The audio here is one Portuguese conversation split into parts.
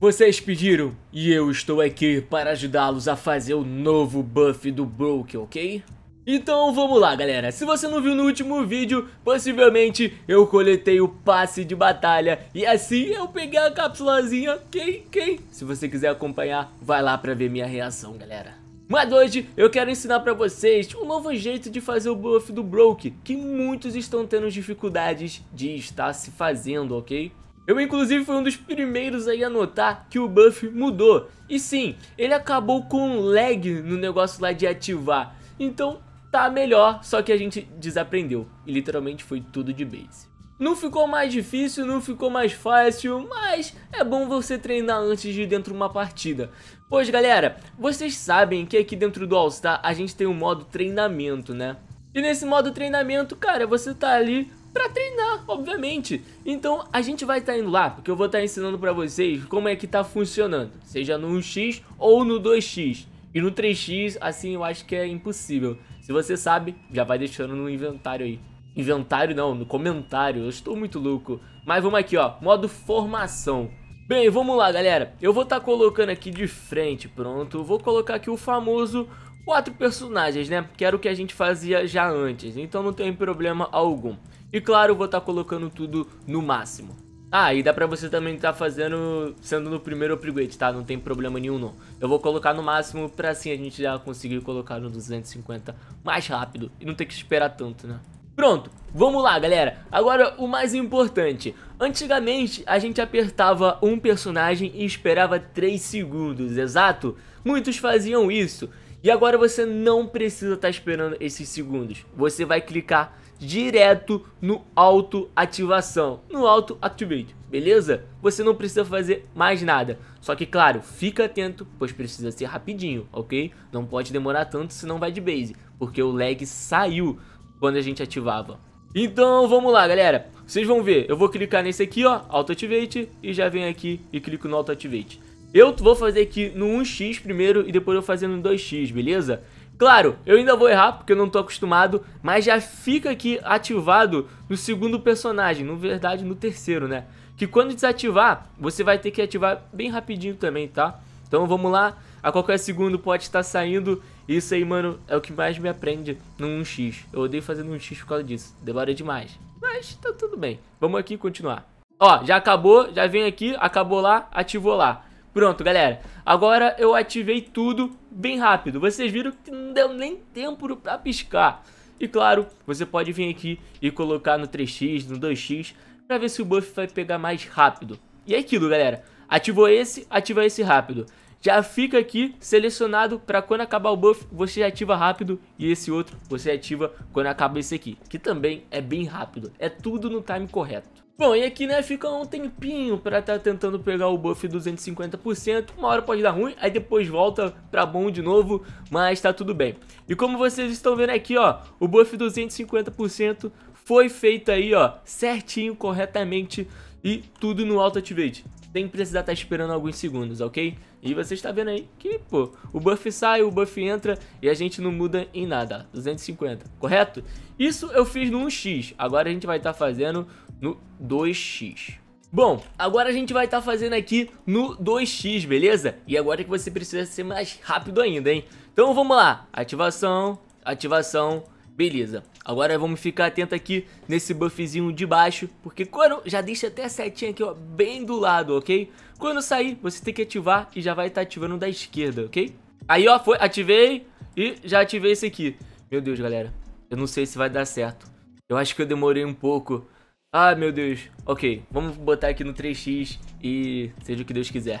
Vocês pediram e eu estou aqui para ajudá-los a fazer o novo buff do Broke, ok? Então vamos lá galera, se você não viu no último vídeo, possivelmente eu coletei o passe de batalha E assim eu peguei a capsulazinha. quem, quem? Se você quiser acompanhar, vai lá pra ver minha reação galera mas hoje eu quero ensinar pra vocês um novo jeito de fazer o buff do Broke, que muitos estão tendo dificuldades de estar se fazendo, ok? Eu, inclusive, fui um dos primeiros aí a notar que o buff mudou. E sim, ele acabou com um lag no negócio lá de ativar. Então, tá melhor, só que a gente desaprendeu. E literalmente foi tudo de base. Não ficou mais difícil, não ficou mais fácil, mas é bom você treinar antes de ir dentro de uma partida. Pois galera, vocês sabem que aqui dentro do All Star a gente tem o um modo treinamento, né? E nesse modo treinamento, cara, você tá ali para treinar, obviamente. Então a gente vai estar tá indo lá, porque eu vou estar tá ensinando para vocês como é que tá funcionando, seja no 1x ou no 2x. E no 3x, assim, eu acho que é impossível. Se você sabe, já vai deixando no inventário aí. Inventário não, no comentário, eu estou muito louco. Mas vamos aqui, ó, modo formação. Bem, vamos lá, galera. Eu vou estar tá colocando aqui de frente, pronto. Vou colocar aqui o famoso quatro personagens, né? Que era o que a gente fazia já antes, então não tem problema algum. E claro, vou estar tá colocando tudo no máximo. Ah, e dá pra você também estar tá fazendo, sendo no primeiro upgrade, tá? Não tem problema nenhum não. Eu vou colocar no máximo pra assim a gente já conseguir colocar no 250 mais rápido e não ter que esperar tanto, né? Pronto, vamos lá galera, agora o mais importante Antigamente a gente apertava um personagem e esperava 3 segundos, exato? Muitos faziam isso e agora você não precisa estar tá esperando esses segundos. Você vai clicar direto no auto ativação, no auto activate, beleza? Você não precisa fazer mais nada. Só que claro, fica atento, pois precisa ser rapidinho, OK? Não pode demorar tanto, senão vai de base, porque o lag saiu quando a gente ativava. Então, vamos lá, galera. Vocês vão ver, eu vou clicar nesse aqui, ó, auto activate e já vem aqui e clico no auto activate. Eu vou fazer aqui no 1x primeiro e depois eu vou fazer no 2x, beleza? Claro, eu ainda vou errar porque eu não tô acostumado, mas já fica aqui ativado no segundo personagem, na verdade no terceiro, né? Que quando desativar, você vai ter que ativar bem rapidinho também, tá? Então vamos lá, a qualquer segundo pode estar saindo, isso aí, mano, é o que mais me aprende no 1x. Eu odeio fazer no 1x por causa disso, demora demais. Mas tá tudo bem, vamos aqui continuar. Ó, já acabou, já vem aqui, acabou lá, ativou lá. Pronto, galera. Agora eu ativei tudo bem rápido. Vocês viram que não deu nem tempo para piscar. E claro, você pode vir aqui e colocar no 3x, no 2x, para ver se o buff vai pegar mais rápido. E é aquilo, galera. Ativou esse, ativa esse rápido. Já fica aqui selecionado para quando acabar o buff, você ativa rápido e esse outro você ativa quando acaba esse aqui, que também é bem rápido. É tudo no time correto. Bom, e aqui, né, fica um tempinho pra tá tentando pegar o buff 250%, uma hora pode dar ruim, aí depois volta pra bom de novo, mas tá tudo bem. E como vocês estão vendo aqui, ó, o buff 250% foi feito aí, ó, certinho, corretamente e tudo no auto activate. tem que precisar estar tá esperando alguns segundos, ok? E você está vendo aí que, pô, o buff sai, o buff entra e a gente não muda em nada. 250, correto? Isso eu fiz no 1x, agora a gente vai estar tá fazendo no 2x. Bom, agora a gente vai estar tá fazendo aqui no 2x, beleza? E agora é que você precisa ser mais rápido ainda, hein? Então vamos lá, ativação, ativação, beleza. Agora vamos ficar atento aqui nesse buffzinho de baixo, porque quando... Já deixa até a setinha aqui, ó, bem do lado, ok? Quando sair, você tem que ativar e já vai estar tá ativando da esquerda, ok? Aí, ó, foi, ativei e já ativei esse aqui. Meu Deus, galera, eu não sei se vai dar certo. Eu acho que eu demorei um pouco ah, meu Deus. Ok, vamos botar aqui no 3x e seja o que Deus quiser.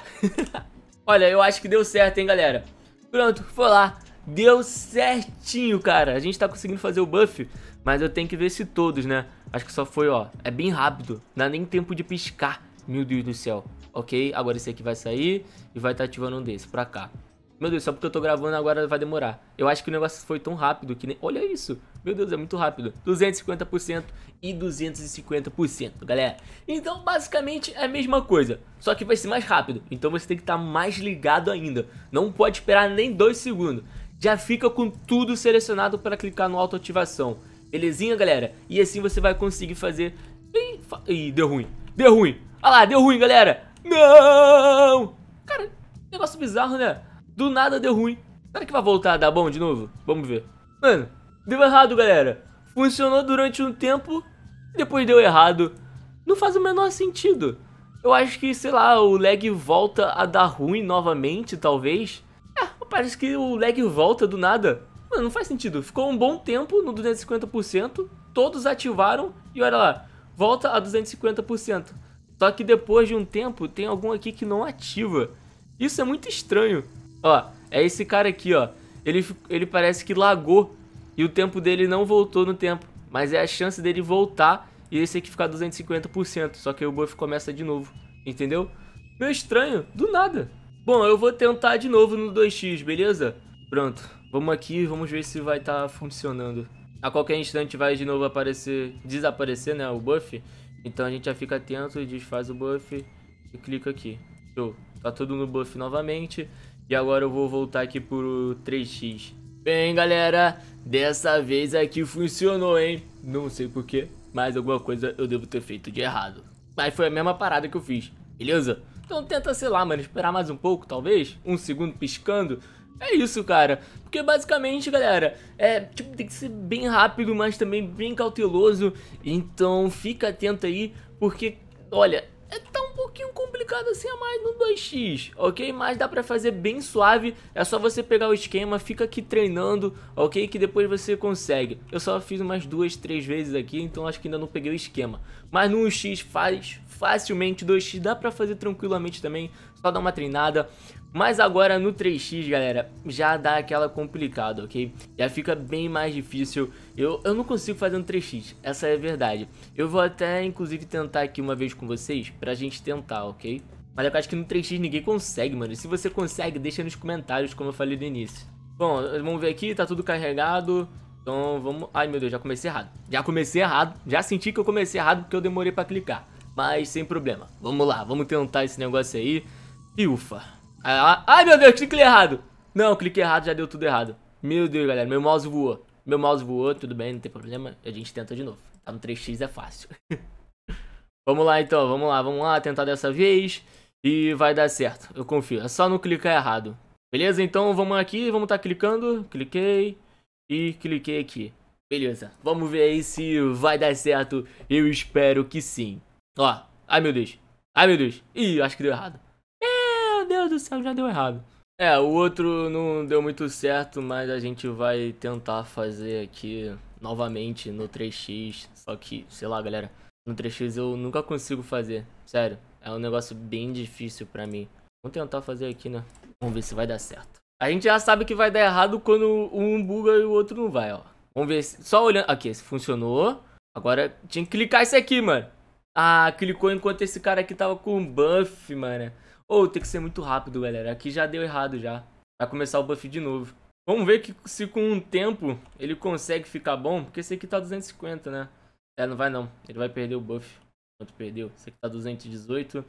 Olha, eu acho que deu certo, hein, galera. Pronto, foi lá. Deu certinho, cara. A gente tá conseguindo fazer o buff, mas eu tenho que ver se todos, né? Acho que só foi, ó. É bem rápido. Não dá nem tempo de piscar. Meu Deus do céu. Ok, agora esse aqui vai sair e vai estar tá ativando um desse pra cá. Meu Deus, só porque eu tô gravando agora vai demorar. Eu acho que o negócio foi tão rápido que nem... Olha isso. Meu Deus, é muito rápido. 250% e 250%, galera. Então, basicamente, é a mesma coisa. Só que vai ser mais rápido. Então, você tem que estar tá mais ligado ainda. Não pode esperar nem 2 segundos. Já fica com tudo selecionado para clicar no autoativação. Belezinha, galera? E assim você vai conseguir fazer... Ih, Ih deu ruim. Deu ruim. Olha lá, deu ruim, galera. Não! Cara, negócio bizarro, né? do nada deu ruim. Será que vai voltar a dar bom de novo? Vamos ver. Mano, deu errado, galera. Funcionou durante um tempo, depois deu errado. Não faz o menor sentido. Eu acho que, sei lá, o lag volta a dar ruim novamente, talvez. É, parece que o lag volta do nada. Mano, não faz sentido. Ficou um bom tempo no 250%, todos ativaram e olha lá, volta a 250%. Só que depois de um tempo, tem algum aqui que não ativa. Isso é muito estranho. Ó, é esse cara aqui, ó. Ele, ele parece que lagou e o tempo dele não voltou no tempo. Mas é a chance dele voltar e esse aqui ficar 250%. Só que aí o buff começa de novo, entendeu? Meio estranho, do nada. Bom, eu vou tentar de novo no 2x, beleza? Pronto, vamos aqui, vamos ver se vai estar tá funcionando. A qualquer instante vai de novo aparecer, desaparecer, né, o buff. Então a gente já fica atento, desfaz o buff e clica aqui. Show. Tá tudo no buff novamente. E agora eu vou voltar aqui pro 3x. Bem, galera, dessa vez aqui funcionou, hein? Não sei porquê, mas alguma coisa eu devo ter feito de errado. Mas foi a mesma parada que eu fiz, beleza? Então tenta, sei lá, mano, esperar mais um pouco, talvez? Um segundo piscando? É isso, cara. Porque basicamente, galera, é tipo, tem que ser bem rápido, mas também bem cauteloso. Então fica atento aí, porque, olha, é complicado assim a é mais no 2x, ok? Mas dá pra fazer bem suave, é só você pegar o esquema, fica aqui treinando, ok? Que depois você consegue. Eu só fiz umas duas, três vezes aqui, então acho que ainda não peguei o esquema. Mas no 1x faz facilmente, 2x dá pra fazer tranquilamente também, só dá uma treinada. Mas agora no 3x, galera, já dá aquela complicada, ok? Já fica bem mais difícil. Eu, eu não consigo fazer um 3x, essa é a verdade. Eu vou até, inclusive, tentar aqui uma vez com vocês pra gente tentar, ok? Mas eu acho que no 3x ninguém consegue, mano. Se você consegue, deixa nos comentários, como eu falei no início. Bom, vamos ver aqui, tá tudo carregado. Então vamos... Ai meu Deus, já comecei errado. Já comecei errado, já senti que eu comecei errado porque eu demorei pra clicar. Mas sem problema. Vamos lá, vamos tentar esse negócio aí. E ufa. Ah, ah, ai meu Deus, cliquei errado. Não, cliquei errado, já deu tudo errado. Meu Deus, galera, meu mouse voou. Meu mouse voou, tudo bem, não tem problema. A gente tenta de novo. Tá no 3x é fácil. vamos lá então, vamos lá, vamos lá, tentar dessa vez. E vai dar certo, eu confio. É só não clicar errado. Beleza? Então vamos aqui, vamos estar tá clicando. Cliquei. E cliquei aqui. Beleza, vamos ver aí se vai dar certo. Eu espero que sim. Ó, ai meu Deus. Ai meu Deus. Ih, acho que deu errado. Meu Deus do céu, já deu errado. É, o outro não deu muito certo, mas a gente vai tentar fazer aqui novamente no 3x. Só que, sei lá, galera, no 3x eu nunca consigo fazer. Sério, é um negócio bem difícil pra mim. Vamos tentar fazer aqui, né? Vamos ver se vai dar certo. A gente já sabe que vai dar errado quando um buga e o outro não vai, ó. Vamos ver, se... só olhando... Aqui, funcionou. Agora tinha que clicar isso aqui, mano. Ah, clicou enquanto esse cara aqui tava com buff, mano. Ou oh, tem que ser muito rápido, galera. Aqui já deu errado já. Vai começar o buff de novo. Vamos ver que, se com o tempo ele consegue ficar bom. Porque esse aqui tá 250, né? É, não vai não. Ele vai perder o buff. Quanto perdeu? Esse aqui tá 218. Esse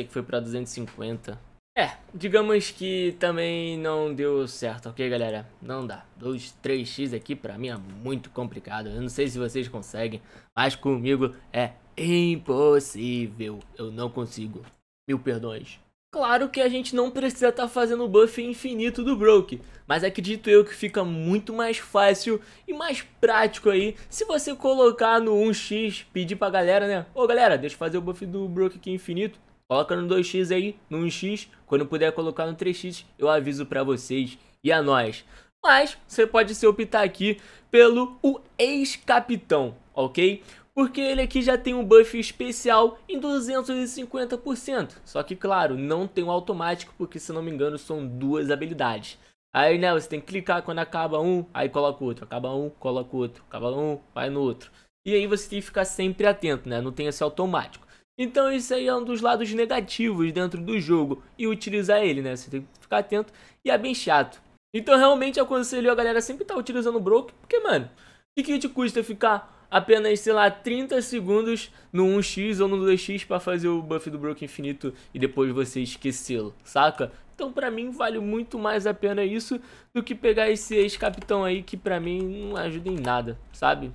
aqui foi pra 250. É, digamos que também não deu certo, ok, galera? Não dá. 2, 3x aqui pra mim é muito complicado. Eu não sei se vocês conseguem, mas comigo é impossível. Eu não consigo. Mil perdões. Claro que a gente não precisa estar tá fazendo o buff infinito do Broke, mas acredito eu que fica muito mais fácil e mais prático aí se você colocar no 1x, pedir pra galera, né? Ô galera, deixa eu fazer o buff do Broke aqui infinito. Coloca no 2x aí, no 1x. Quando puder colocar no 3x, eu aviso para vocês e a nós. Mas você pode se optar aqui pelo o ex-capitão, ok? Porque ele aqui já tem um buff especial em 250%. Só que, claro, não tem o um automático, porque se não me engano são duas habilidades. Aí, né, você tem que clicar quando acaba um, aí coloca o outro, acaba um, coloca o outro, acaba um, vai no outro. E aí você tem que ficar sempre atento, né? Não tem esse automático. Então isso aí é um dos lados negativos dentro do jogo e utilizar ele, né? Você tem que ficar atento e é bem chato. Então realmente aconselho a galera sempre estar tá utilizando o Broke, porque, mano, o que, que te custa ficar apenas, sei lá, 30 segundos no 1x ou no 2x para fazer o buff do Broke infinito e depois você esquecê-lo, saca? Então pra mim vale muito mais a pena isso do que pegar esse ex-capitão aí que pra mim não ajuda em nada, sabe?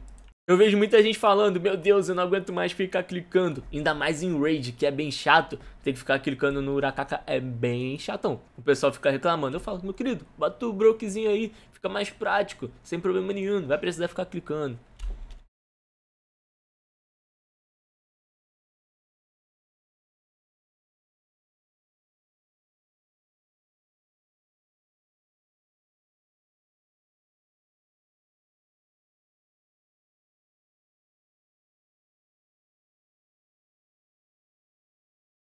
Eu vejo muita gente falando, meu Deus, eu não aguento mais ficar clicando. Ainda mais em Raid, que é bem chato. Tem que ficar clicando no urakaka é bem chatão. O pessoal fica reclamando. Eu falo, meu querido, bota o brokezinho aí, fica mais prático, sem problema nenhum. Não vai precisar ficar clicando.